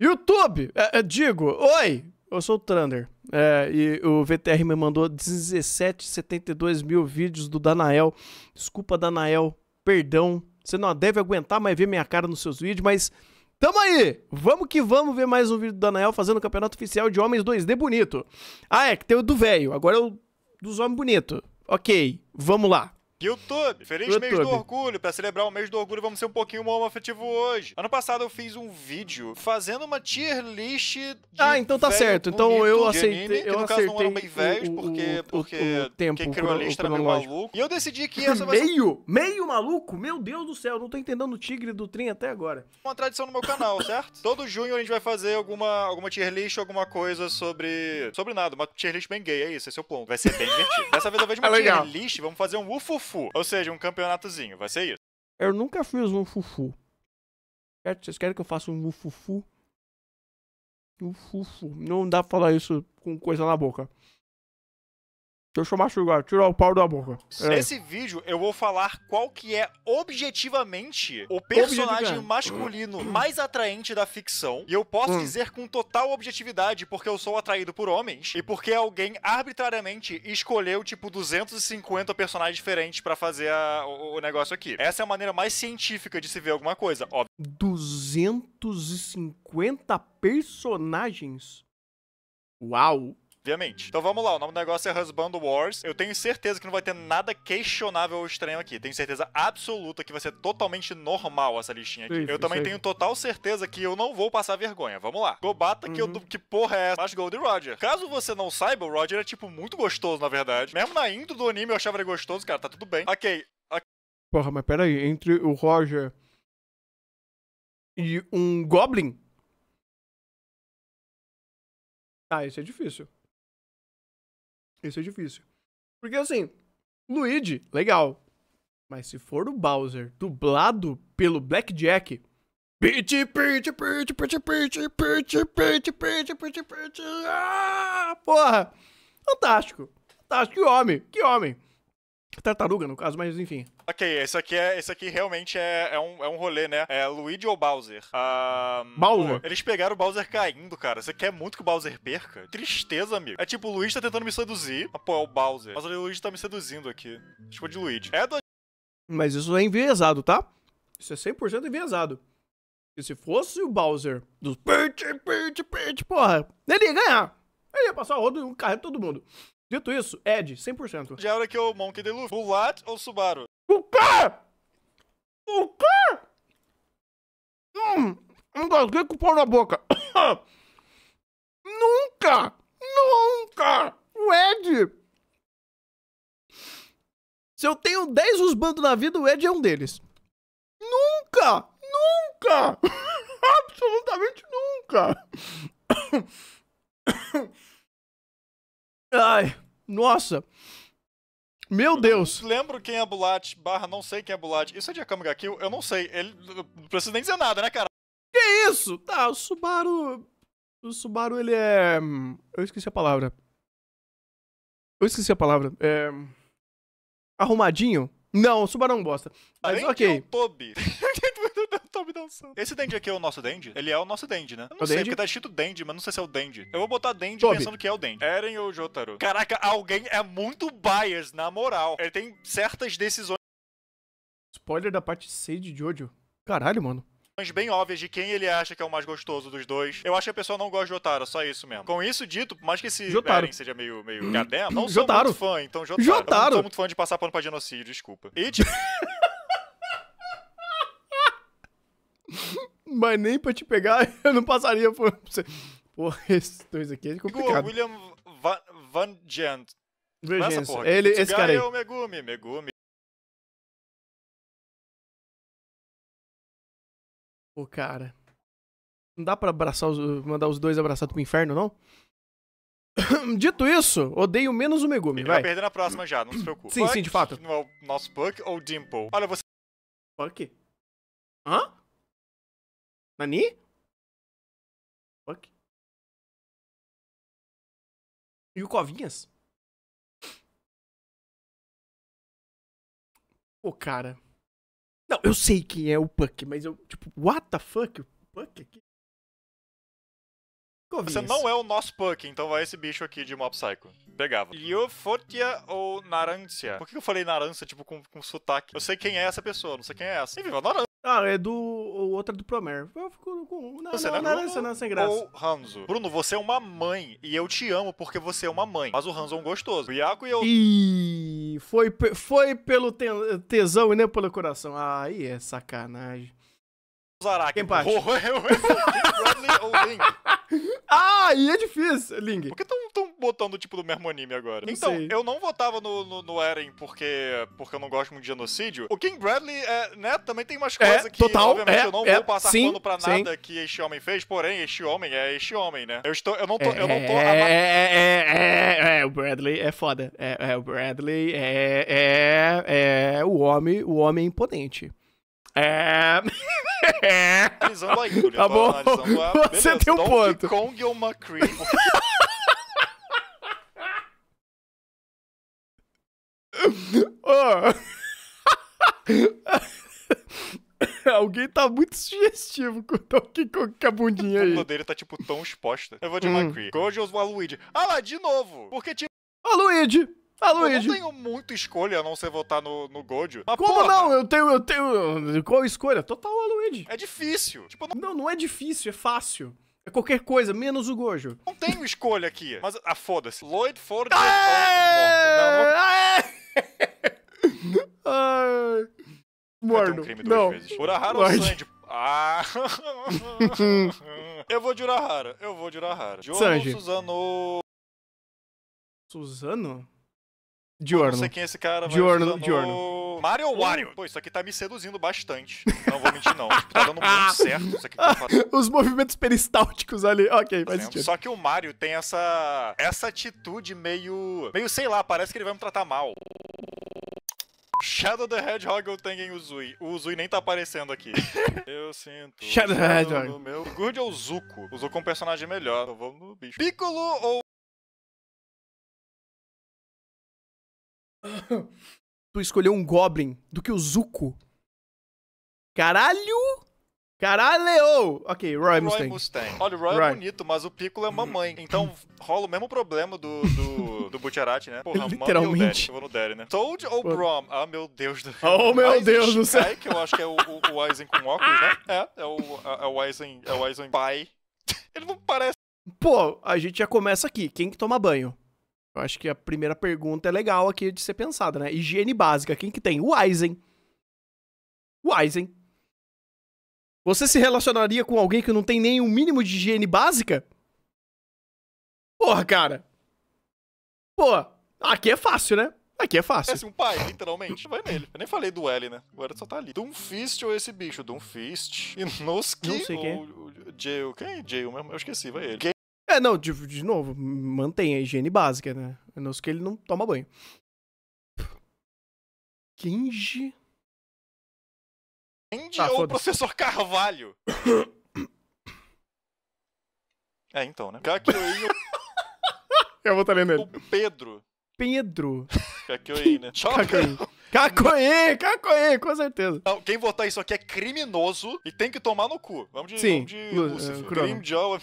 YouTube! É, é, digo, oi! Eu sou o Trander. É, e o VTR me mandou 17,72 mil vídeos do Danael. Desculpa, Danael. Perdão. Você não deve aguentar mais ver minha cara nos seus vídeos, mas tamo aí! Vamos que vamos ver mais um vídeo do Danael fazendo o campeonato oficial de homens 2D bonito. Ah, é, que tem o do velho. Agora é o dos homens bonito. Ok, vamos lá. YouTube! Feliz YouTube. mês do orgulho! Para celebrar o mês do orgulho, vamos ser um pouquinho afetivo hoje. Ano passado eu fiz um vídeo fazendo uma tier list de Ah, então tá certo. Então eu aceitei. Anime, que eu no caso não eram bem velhos, porque, porque, o, porque o, tempo, quem criou a lista era meio maluco. E eu decidi que essa vai Meio? Meio maluco? Meu Deus do céu, não tô entendendo o tigre do trem até agora. Uma tradição no meu canal, certo? Todo junho a gente vai fazer alguma, alguma tier list, alguma coisa sobre. Sobre nada, uma tier list bem gay, é isso, esse é o ponto. Vai ser bem divertido. Dessa vez, eu vejo uma é tier list, vamos fazer um ufufu fufu. Ou seja, um campeonatozinho. Vai ser isso. Eu nunca fiz um fufu. Certo? Vocês querem que eu faça um fufu? Um fufu. Não dá pra falar isso com coisa na boca. Deixa eu machucar, tirar o pau da boca. É. Nesse vídeo eu vou falar qual que é objetivamente o personagem masculino mais atraente da ficção. E eu posso hum. dizer com total objetividade porque eu sou atraído por homens e porque alguém arbitrariamente escolheu tipo 250 personagens diferentes para fazer a, o, o, negócio aqui. Essa é a maneira mais científica de se ver alguma coisa, óbvio. 250 personagens? Uau! obviamente. Então vamos lá, o nome do negócio é Husband Wars. Eu tenho certeza que não vai ter nada questionável ou estranho aqui. Tenho certeza absoluta que vai ser totalmente normal essa listinha aqui. Isso, eu também tenho total certeza que eu não vou passar vergonha. Vamos lá. Gobata, uhum. que, eu, uhum. que porra é essa? Mas é Gold e Roger. Caso você não saiba, o Roger é, tipo, muito gostoso, na verdade. Mesmo na indo do anime eu achava ele gostoso, cara, tá tudo bem. Ok. Porra, mas peraí, entre o Roger e um Goblin? Ah, isso é difícil. Isso é difícil. Porque assim, Luigi, legal. Mas se for o Bowser dublado pelo Blackjack. Peach, Peach, Peach, Peach, Peach, Peach, Peach, Peach, Peach, Peach. Ah, porra! Fantástico! Fantástico, que homem! Que homem! Tartaruga, no caso, mas enfim. Ok, esse aqui, é, esse aqui realmente é, é, um, é um rolê, né? É Luigi ou Bowser? Um, Bowser? eles pegaram o Bowser caindo, cara. Você quer muito que o Bowser perca? Tristeza, amigo. É tipo, o Luigi tá tentando me seduzir. Mas, ah, pô, é o Bowser. Mas o Luigi tá me seduzindo aqui. Tipo de Luigi. É do... Mas isso é enviesado, tá? Isso é 100% enviesado. E se fosse o Bowser dos Peach, Peach, Peach, porra, ele ia ganhar. Ele ia passar o rodo e um todo mundo. Dito isso, Ed, 100%. Já era é que o Monkey D. Luffy, Bulat ou Subaru? O quê? O quê? Hum, engasguei com o pau na boca. nunca! Nunca! O Ed! Se eu tenho 10 husbandos na vida, o Ed é um deles. Nunca! Nunca! Absolutamente nunca! Ai, nossa. Meu Deus! Eu lembro quem é Bulat, barra não sei quem é Bulat. Isso é de Akamaga Kill? Eu não sei. Ele. Não precisa nem dizer nada, né, cara? Que isso? Tá, o Subaru. O Subaru, ele é. Eu esqueci a palavra. Eu esqueci a palavra. É. Arrumadinho? Não, o Subaru não é gosta. Mas ok. É Tá esse Dendi aqui é o nosso Dendi? Ele é o nosso Dendi, né? Eu não é o sei, Dendi? porque tá escrito Dendi, mas não sei se é o Dendi. Eu vou botar Dendi Toby. pensando que é o Dendi. Eren ou Jotaro? Caraca, alguém é muito bias, na moral. Ele tem certas decisões. Spoiler da parte 6 de Jojo. Caralho, mano bem óbvias de quem ele acha que é o mais gostoso dos dois. Eu acho que a pessoa não gosta de Jotaro, só isso mesmo. Com isso dito, por mais que esse Jotaro. Eren seja meio, meio cadena, hum. não sou Jotaro. muito fã, então Jotaro. Jotaro. Eu não sou muito fã de passar pano pra genocídio, desculpa. E tipo... Mas nem pra te pegar, eu não passaria por você. Porra, esses dois aqui é complicado. O William Van, Van Gent. Vergência. Ele, esse cara aí. É o Megumi, Megumi. Pô, cara. Não dá pra abraçar os, mandar os dois abraçados pro inferno, não? Dito isso, odeio menos o Megumi, Ele tá vai. vai perder na próxima já, não se preocupe. Sim, Puck, sim, de fato. O nosso Puck ou Dimple? Olha, você... Puck? Hã? Nani? Fuck. E o Covinhas? Pô, cara. Não, eu sei quem é o Puck, mas eu, tipo, what the fuck? O Puck aqui? Covinhas. Você não é o nosso Puck, então vai esse bicho aqui de Mob Psycho. Pegava. Liofotia ou Narancia? Por que eu falei Narancia, tipo, com, com sotaque? Eu sei quem é essa pessoa, não sei quem é essa. Enfim, Narancia. Ah, é do. Outra é do Promer. Eu fico com. Não, você não, não, Bruno não, não, sem graça. Ou Hanzo. Bruno, você é uma mãe. E eu te amo porque você é uma mãe. Mas o Hanzo é um gostoso. O e eu. Ih, foi, foi pelo tesão e nem pelo coração. Aí é sacanagem. Zaraki. Quem parte? Bradley ou Link? Ah, e é difícil, Ling. Por que tão, tão botando tipo do mesmo anime agora? Não então, sei. eu não votava no, no, no, Eren porque, porque eu não gosto muito de genocídio. O King Bradley, é, né, também tem umas é, coisas é, que, total, obviamente, é, eu não vou é, passar sim, pano pra nada sim. que este homem fez, porém, este homem é este homem, né? Eu, estou, eu não tô. É, eu não tô é, é, é, o Bradley é foda. É, o Bradley é, é, é o homem, o homem imponente. É. é. Tá bom. Você Beleza, tem um Donkey ponto. Kong ou McCree? oh. Alguém tá muito sugestivo com o Donkey Kong com a bundinha aí. O dele tá, tipo, tão exposta. Eu vou de hum. McCree. Gojo ou Luigi? Ah lá, de novo! Porque, tipo... Luigi! Ah, Luigi. Eu não tenho muita escolha a não ser votar no, no Gojo. Mas Como porra, não? Eu tenho, eu tenho. Qual escolha? Total Luigi. É difícil. Tipo, não... não, não é difícil, é fácil. É qualquer coisa, menos o Gojo. Não tenho escolha aqui. Mas, ah, foda-se. Lloyd Ford. Aê! É ou... Né? Não, não... Aê! Mordo. Um não. Urahara ou Ah. eu vou de Urahara. Eu vou de Urahara. João Sanji. Suzano. Suzano? Diorno. Não sei quem é esse cara, Diorno, mas. Diorno. Mario ou Wario? Pô, isso aqui tá me seduzindo bastante. Não vou mentir, não. Tipo, tá dando muito certo isso aqui. Tá Os movimentos peristálticos ali. Ok, faz sentido. Só que o Mario tem essa. Essa atitude meio. Meio, sei lá, parece que ele vai me tratar mal. Shadow the Hedgehog ou Tengen Uzui? O Uzui nem tá aparecendo aqui. Eu sinto. Shadow the Hedgehog. Meu... Good ou Zuko? O Zuko é um personagem melhor. Então vamos no bicho. Piccolo ou tu escolheu um Goblin do que o Zuko. Caralho! Caralho! Ok, Roy Mustang. Roy Mustang. Olha, o Roy, é Roy, é bonito, mas o Piccolo é mamãe. Então rola o mesmo problema do, do, do Butcherati, né? Porra, Literalmente. Eu vou no Daddy, né? Toad ou Brom? Ah, meu Deus do oh, céu. Oh, meu Deus do céu. que eu acho que é o, o, o Aizen com óculos, né? É, é o, é, é o Aizen, é o Aizen pai. Ele não parece. Pô, a gente já começa aqui. Quem que toma banho? Eu acho que a primeira pergunta é legal aqui de ser pensada, né? Higiene básica, quem que tem? O Eisen. O Eisen. Você se relacionaria com alguém que não tem nem o um mínimo de higiene básica? Porra, cara. Pô, aqui é fácil, né? Aqui é fácil. É assim, um pai, literalmente. Vai nele. Eu nem falei do L, né? Agora só tá ali. Doomfist ou esse bicho? Doomfist. Inosuke. Não sei quem. Jail. Quem é Jail mesmo? Eu esqueci, vai ele. É, não, de, de novo, mantém a higiene básica, né? A não ser que ele não toma banho. Kenji. Kenji tá, ou o professor Carvalho? é, então, né? Kakyoin. eu vou estar lendo ele. O Pedro. Pedro. Kakyoin, né? Kakyoin. Cacoê, cacoê, com certeza. Não, quem votar isso aqui é criminoso e tem que tomar no cu. Vamos de, Sim, vamos de Lu, Lucifer. Uh, é, Dream Joe.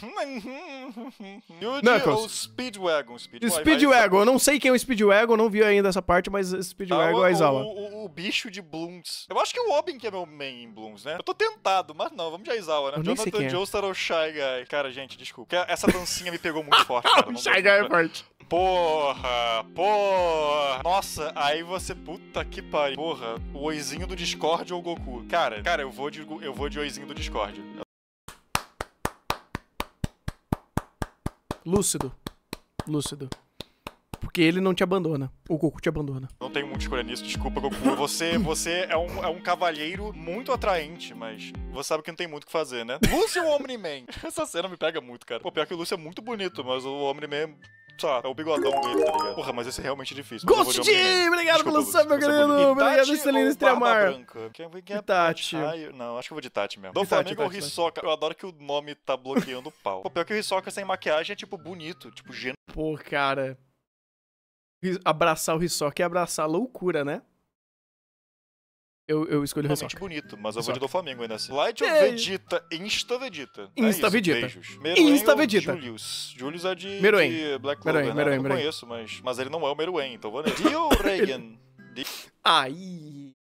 Yuji é ou Speedwagon? Speedwagon. Speedwagon. Eu não sei quem é o Speedwagon, não vi ainda essa parte, mas Speedwagon tá, é Aizawa. O, o, o, bicho de Blooms. Eu acho que o Obin que é meu main em Blooms, né? Eu tô tentado, mas não, vamos de Aizawa, né? Eu Jonathan é. Joestar ou Shy Guy. Cara, gente, desculpa. Essa dancinha me pegou muito forte, cara. o Shy Guy é forte. Porra, porra. Nossa, aí você, puta que que pai, Porra, o oizinho do Discord ou o Goku? Cara, cara, eu vou de, eu vou de oizinho do Discord. Lúcido. Lúcido. Porque ele não te abandona. O Goku te abandona. Não tenho muita escolha nisso, desculpa, Goku. Você, você é, um, é um cavalheiro muito atraente, mas você sabe que não tem muito o que fazer, né? Lúcio é Omni-Man! Essa cena me pega muito, cara. Pô, pior que o Lúcio é muito bonito, mas o Omni-Man Tá, é o bigodão dele, tá ligado? Porra, mas esse é realmente difícil. Ghost Obrigado pelo sub, meu querido! Obrigado, Estelina Estremar. Itachi. É não, acho que eu vou de Itachi mesmo. Do Flamengo Itachi, Rissoca? Eu adoro que o nome tá bloqueando o pau. Pô, pior que o Rissoca sem maquiagem é, tipo, bonito. Tipo, gênio. Pô, cara. Abraçar o Rissoca é abraçar a loucura, né? Eu, eu escolho Realmente bonito, mas eu Hisoka. vou de do Flamengo ainda assim. Light ou é. Vegeta? Insta Vegeta. É Insta é Vegeta. Beijos. Meruem Insta Vegeta. Julius. Julius é de, Meruem. de Black Clover, Meruem, né? Meruem, eu não conheço, mas, mas ele não é o Meruem, então vou nele. Dio Reagan. Aí...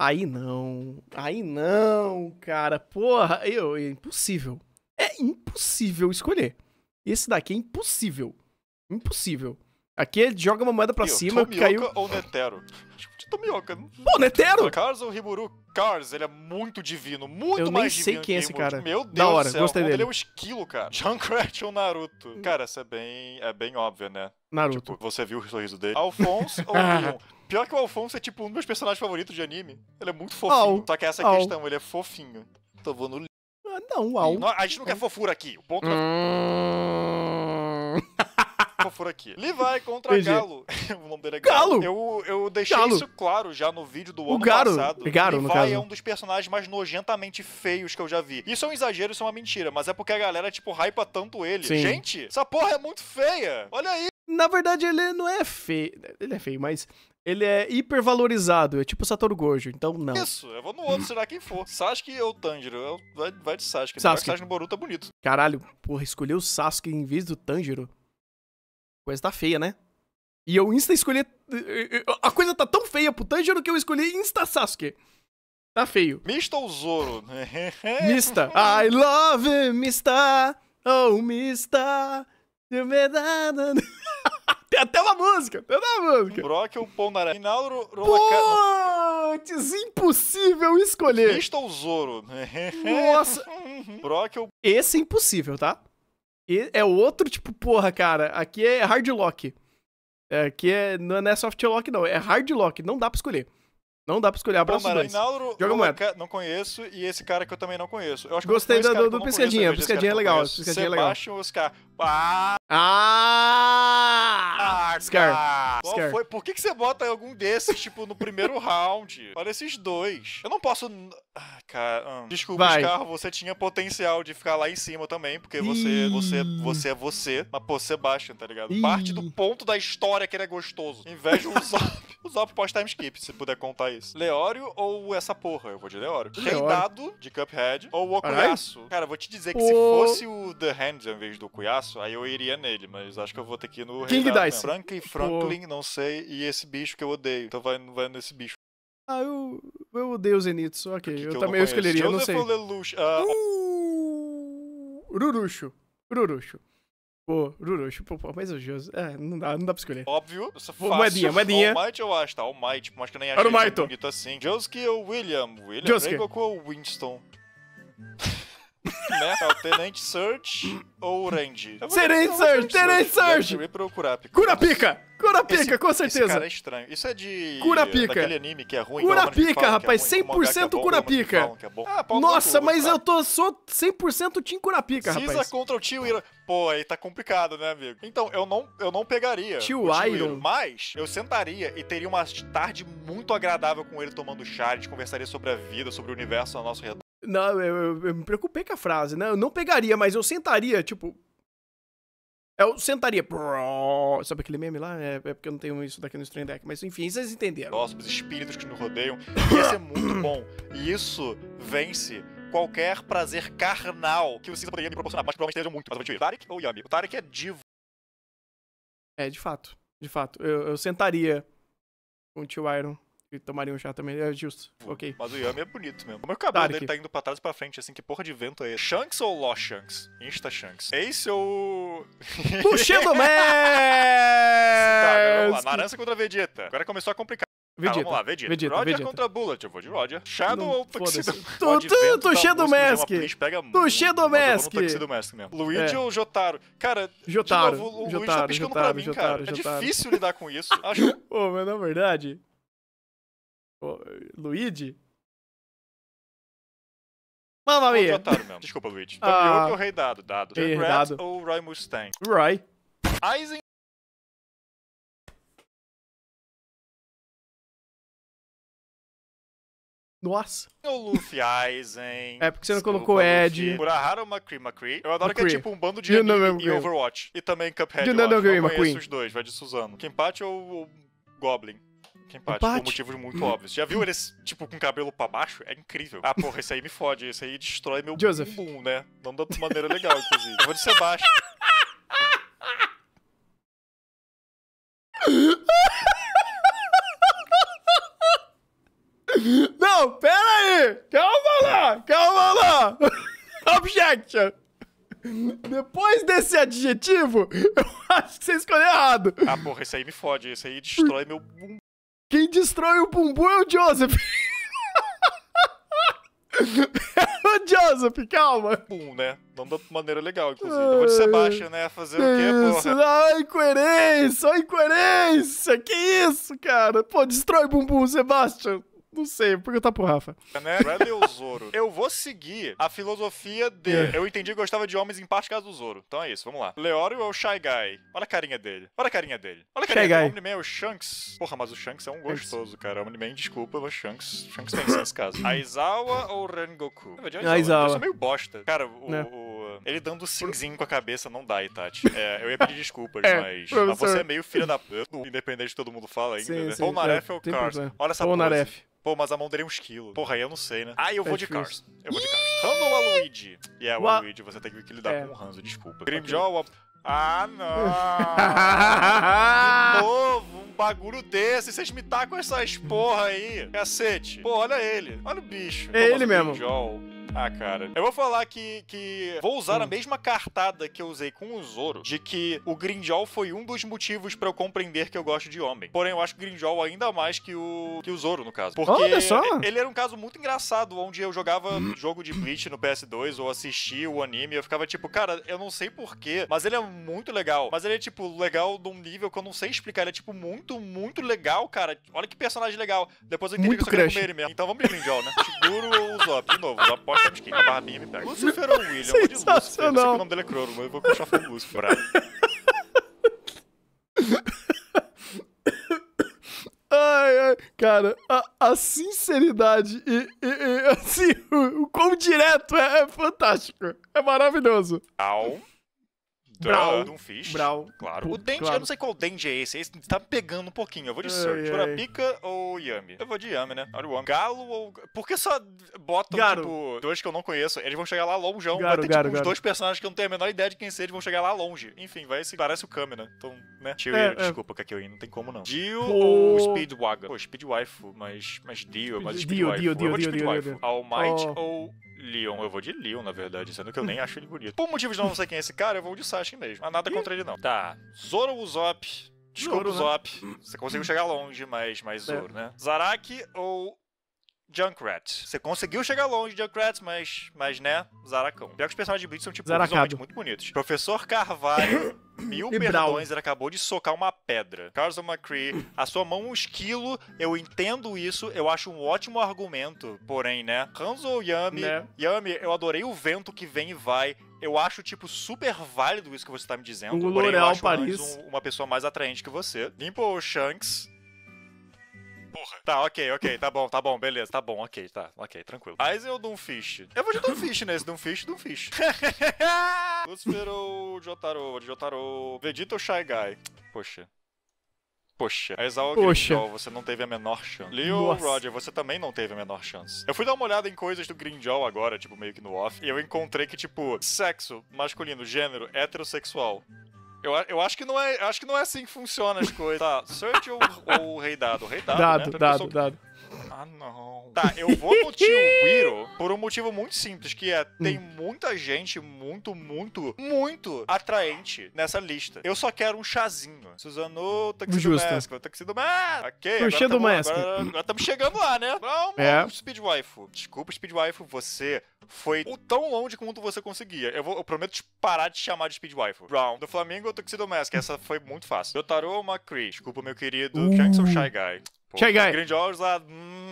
Aí não. Aí não, cara. Porra, eu, é impossível. É impossível escolher. Esse daqui é impossível. Impossível. Aqui ele joga uma moeda pra Meu, cima, e caiu... ou Netero? Acho que Tomioka. Pô, Netero! Cars ou Hiburu? Cars, ele é muito divino, muito Eu mais divino. Eu nem sei quem é esse cara. Meu Deus da hora, céu, gostei dele. ele é um esquilo, cara. Junkrat ou Naruto? Cara, essa é bem, é bem óbvia, né? Naruto. Tipo, você viu o sorriso dele. Alphonse ou Leon? Pior que o Alphonse é tipo um dos meus personagens favoritos de anime. Ele é muito fofinho. Só que é essa é a questão, ele é fofinho. Tô então vou no... Ah, não, Al. A gente não quer hum. fofura aqui. O ponto é hum... é fofura aqui. Levi contra Entendi. Galo. o nome dele é Galo. Galo. Eu, eu deixei Galo. isso claro já no vídeo do o ano Garo. passado. Garo, Levi no caso. é um dos personagens mais nojentamente feios que eu já vi. Isso é um exagero, isso é uma mentira, mas é porque a galera, tipo, hypa tanto ele. Sim. Gente, essa porra é muito feia. Olha aí. Na verdade, ele não é feio. Ele é feio, mas ele é hipervalorizado, é tipo Satoru Gojo, então não. Isso, eu vou no outro, será quem for. Sasuke ou Tanjiro, eu, é vai, vai de Sasuke. Né? Sasuke. Sasuke no Boruto é bonito. Caralho, porra, escolheu o Sasuke em vez do Tanjiro? coisa tá feia, né? E eu insta escolhi. A coisa tá tão feia pro Tanjiro que eu escolhi Insta Sasuke. Tá feio. Mista ou Zoro? mista. I love Mista. Oh, Mista. De verdade. Tem até uma música. Tem até uma música. Brock ou um Pondara. Final Rola Putz, impossível escolher. Mista ou Zoro? Nossa. Brock ou. Esse é impossível, tá? E é outro tipo, porra, cara, aqui é hard lock. É, aqui é, é, não é soft lock, não, é hard lock, não dá pra escolher. Não dá pra escolher, abraço Pô, dois. Joga moeda. Não conheço, e esse cara que eu também não conheço. Eu Gostei do, do, do piscadinha, né? piscadinha é legal. Piscadinha é legal. Sebastian Oscar. Ah! Ah! ah Scar. Scar. foi? Por que, que você bota algum desses, tipo, no primeiro round? Olha esses dois. Eu não posso... Ah, cara, ah, Desculpa, Scar, você tinha potencial de ficar lá em cima também, porque você, você, você é você, mas pô, Sebastian, é tá ligado? Parte do ponto da história que ele é gostoso. Inveja, o Zop. o Zop pós-time skip, se puder contar isso. Leório ou essa porra? Eu vou de Leório. Reinado, de Cuphead, ou o Okuyasu. Cara, vou te dizer que se fosse o The Hands em vez do Okuyasu, fácil, aí eu iria nele, mas acho que eu vou ter que ir no King Dice. e tipo, Franklin, oh. não sei, e esse bicho que eu odeio. Então vai, vai nesse bicho. Ah, eu, eu odeio os Zenitsu, ok. Que eu que também eu escolheria, eu não sei. Lelouch, ah, uh, ah. Ruruxo. Ruruxo. Pô, Ruruxo, pô, pô, mas o Jose, é, não dá, não dá pra escolher. Óbvio, essa fácil. Moedinha, moedinha. All Might eu acho, tá? All Might, mas que eu nem acho bonito assim. Josuke ou William? William Josuke. ou Winston? né? É o Tenente Search ou Randy. Tenente Search! Tenente né? Search! Eu procurar, Curapica! Curapica, esse, com certeza! Esse cara é estranho. Isso é de... Curapica! Daquele anime que é ruim. Curapica, é é rapaz! 100% é, é Curapica! Ah, Nossa, mas tá. eu tô só 100% Team Curapica, rapaz. Cisa contra o Tio Iron. Pô, aí tá complicado, né, amigo? Então, eu não, eu não pegaria Tio Iron. Iron. Mas eu sentaria e teria uma tarde muito agradável com ele tomando chá. A gente conversaria sobre a vida, sobre o universo ao nosso redor. Não, eu, eu, me preocupei com a frase, né? Eu não pegaria, mas eu sentaria, tipo. É, eu sentaria. Sabe aquele meme lá? É, é porque eu não tenho isso daqui no Stream Deck. Mas enfim, vocês entenderam. Nossos os espíritos que nos rodeiam. Isso é muito bom. E isso vence qualquer prazer carnal que vocês poderiam me proporcionar. Mas provavelmente estejam muito te ver. Tarek ou Yami? O Tarek é divo. É, de fato. De fato. Eu, eu sentaria com o tio Iron e tomaria um chá também. É justo. Hum, ok. Mas o Yami é bonito mesmo. Como o cabelo dele tá indo pra trás e pra frente, assim, que porra de vento é esse? Shanks ou Lost Shanks? Insta Shanks. Ace ou. Puxando Tá, vamos lá. contra Vegeta. Agora começou a complicar. Tá, Vegeta. Ah, vamos lá, Vegeta. Vegeta Roger Vegeta. contra Bullet, eu vou de Roger. Shadow ou Tuxedo? Tu, tu, tu, tu Shadow Mask. Tu Mask. Tuxedo Mask mesmo. Luigi é. ou Jotaro? Cara, Jotaro, de novo, o Jotaro, Luigi tá piscando Jotaro, pra mim, Jotaro, cara. É Jotaro, é difícil lidar com isso. Acho... Pô, mas na verdade, Luigi? Mamma é mia! Desculpa, Luigi. Tommy ah, Yoke é o Rei Dado? Dado. Rats ou Roy Mustang? Roy. Eisen... Nossa. O Luffy Aizen. É, porque você não colocou Ed. Urahara ou McCree? McCree. Eu adoro McCree. que é tipo um bando de anime e Overwatch. E também Cuphead. You não eu conheço McQueen. os dois, vai de Suzano. Que empate ou Goblin? por motivos muito hum. óbvios. Já viu eles, tipo, com cabelo pra baixo? É incrível. Ah, porra, isso aí me fode, isso aí destrói meu Joseph. bumbum, né? Não da maneira legal, inclusive. Eu vou de Sebastião. Não, pera aí! Calma lá! Calma lá! Objection! Depois desse adjetivo, eu acho que você escolheu errado. Ah, porra, isso aí me fode. Isso aí destrói meu bumbum. Quem destrói o bumbum é o Joseph. o Joseph, calma. bumbum, né? Não da maneira legal, inclusive. Onde o Sebastian, né? Fazer o quê, isso? porra? Ah, incoerência! Olha incoerência! Que isso, cara? Pô, destrói bumbum, Sebastian! Não sei, por que tá pro Rafa. Né? Bradley ou Zoro? Eu vou seguir a filosofia de. É. Eu entendi que gostava de homens em parte caso do Zoro. Então é isso, vamos lá. Leório é o Shy Guy. Olha a carinha dele. Olha a carinha dele. Olha a carinha dele. O Omni-Man é o Shanks. Porra, mas o Shanks é um gostoso, cara. Omni-Man, desculpa, o Shanks. Shanks tem esses casos. Aizawa ou Rengoku? Na Aizawa. Eu é meio bosta. Cara, o, é. o, ele dando cinzinho com a cabeça não dá, Itachi. É, eu ia pedir desculpas, é, mas. Professor. Mas você é meio filha da puta, independente de todo mundo fala ainda, sim, né? Sim, é, Naref é, ou Carson. Olha essa Bonaref. Pose. Pô, mas a mão dele é uns quilos. Porra, aí eu não sei, né? Ah, eu é vou de Cars. Eu vou de Cars. Hanzo ou Waluigi? E é o Waluigi, você tem que lidar é. com o Hanzo, desculpa. Grimjaw, okay. Ah, não! de novo, um bagulho desse. Vocês me tacam essas porra aí. Cacete. Pô, olha ele. Olha o bicho. É ele mesmo. Grimjaw. Ah, cara. Eu vou falar que, que vou usar hum. a mesma cartada que eu usei com o Zoro, de que o Grinjal foi um dos motivos para eu compreender que eu gosto de homem. Porém, eu acho o Grinjal ainda mais que o, que o Zoro, no caso. Porque Olha só. ele era um caso muito engraçado, onde eu jogava hum. jogo de Bleach no PS2 ou assistia o anime, eu ficava tipo, cara, eu não sei porquê, mas ele é muito legal. Mas ele é, tipo, legal de um nível que eu não sei explicar. Ele é, tipo, muito, muito legal, cara. Olha que personagem legal. Depois eu entendi muito que eu só mesmo. Então vamos de Grinjal, né? Seguro o Zop. De novo, Zop de quem que a barbinha me pega. Lucifer ou William? Eu vou de Lucifer. Eu não sei que é o nome dele é Crono, mas eu vou puxar pro Lucifer. Ai, ai, cara, a, a sinceridade e, e, e, assim, o, o quão direto é, é fantástico. É maravilhoso. Calma. Brown. Ah, Doomfist. Brown. Claro. O Denji, claro. eu não sei qual Denji é esse. Esse tá pegando um pouquinho. Eu vou de Surge. Kurapika ou Yami? Eu vou de Yami, né? Olha o Yami. Galo ou... Por que só botam, Garo. tipo, dois que eu não conheço? Eles vão chegar lá longe. Garo, vai ter, Garo, uns tipo, dois personagens que eu não tenho a menor ideia de quem seja. Eles vão chegar lá longe. Enfim, vai se... Parece o né? Então, né? Tio, é, é. desculpa, Não tem como não. Dio ou Speedwagon. Pô, Speedwaifu. Mas, mas Dio, é mas Speedwaifu. Dio, Dio, Dio, Dio, Dio, Dio, Dio, Dio, Dio. ou Leon. Eu vou de Leon, na verdade, uhum. sendo que eu nem acho ele bonito. Por motivo de não sei quem é esse cara, eu vou de Sasha mesmo. Mas ah, nada contra ele, não. Tá. Zoro Usopp. Desculpa, Zoro, né? Zop. Você conseguiu chegar longe, mas, mas é. Zoro, é. né? Zaraki ou Junkrat. Você conseguiu chegar longe, Junkrat, mas, mas né, Zaracão. Pior que os personagens de Blitz são, tipo, Zaracado. muito bonitos. Professor Carvalho, mil e perdões, ele acabou de socar uma pedra. Carson McCree, a sua mão um esquilo, eu entendo isso, eu acho um ótimo argumento, porém, né? Hanzo Yami, né? Yami, eu adorei o vento que vem e vai, eu acho, tipo, super válido isso que você tá me dizendo. O L'Oréal Paris. Um, uma pessoa mais atraente que você. Limpo Shanks, porra. Tá, ok, ok, tá bom, tá bom, beleza, tá bom, ok, tá, ok, tranquilo. Mas Aizen ou Doomfish? Eu vou de Doomfish nesse, Doomfish, Doomfish. Lucifer ou Jotaro, Jotaro, Vegeta ou Shy Guy? Poxa. Poxa, a Exaol Grindel, você não teve a menor chance. Leo Nossa. Roger, você também não teve a menor chance. Eu fui dar uma olhada em coisas do Grindel agora, tipo, meio que no off, e eu encontrei que, tipo, sexo masculino, gênero heterossexual eu, eu acho que não é, acho que não é assim que funciona as coisas. Tá, Surge ou, ou o rei dado? O rei dado, dado, né? dado, dado. Ah, não. Tá, eu vou no Tio Weirdo por um motivo muito simples, que é tem hum. muita gente muito, muito, muito atraente nessa lista. Eu só quero um chazinho. Suzano, Taxi do Mask, Taxi do Mask. Ok, agora do Mask. Agora estamos chegando lá, né? Não, é. Speed Desculpa, Speed você foi tão longe quanto você conseguia. Eu, vou, eu prometo te parar de chamar de Speed Brown, do Flamengo, Tuxedo Mask. Essa foi muito fácil. Yotaro Macri. Desculpa, meu querido. Uh. Shanks ou Shy Guy? Pô, Shy Guy. Grandiosa... Hum,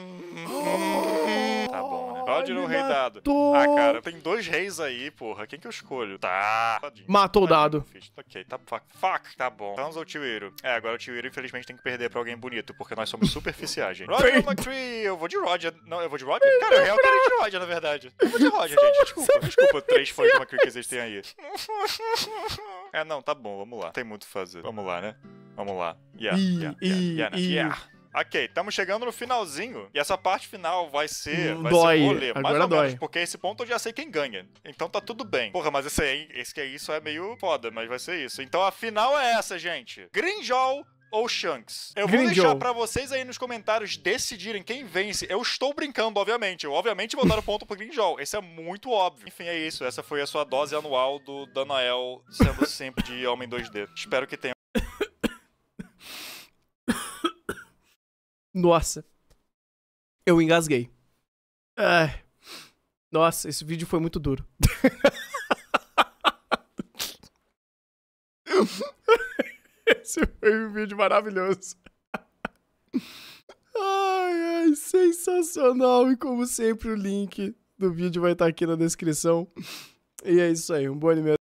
Hum. tá bom, né? Pode no rei dado. Ah, cara, tem dois reis aí, porra. Quem que eu escolho? Tá. Matou o dado. Tá ok, tá fuck. tá bom. Vamos ao Tiwiro. É, agora o Tiwiro, infelizmente, tem que perder pra alguém bonito, porque nós somos superficiais, gente. Roger McCree, eu vou de Roger. Não, eu vou de Roger? Cara, eu quero ir de Roger, na verdade. Eu vou de Roger, gente. Desculpa, desculpa, três fãs de McCree que existem aí. É, não, tá bom, vamos lá. Tem muito o fazer. Vamos lá, né? Vamos lá. Yeah, yeah, yeah, yeah, yeah. Ok, estamos chegando no finalzinho. E essa parte final vai ser. Hum, vai dói. Ser rolê, Agora mais dói. Menos, porque esse ponto eu já sei quem ganha. Então tá tudo bem. Porra, mas esse, aí, esse que é isso é meio foda, mas vai ser isso. Então a final é essa, gente. Grinjol ou Shanks? Eu vou deixar para vocês aí nos comentários decidirem quem vence. Eu estou brincando, obviamente. Eu obviamente vou dar o ponto pro Grinjol. Esse é muito óbvio. Enfim, é isso. Essa foi a sua dose anual do Danael sendo sempre de Homem 2D. Espero que tenha Nossa. Eu engasguei. Ai. Nossa, esse vídeo foi muito duro. esse foi um vídeo maravilhoso. Ai, ai, sensacional! E como sempre, o link do vídeo vai estar aqui na descrição. E é isso aí, um bom anime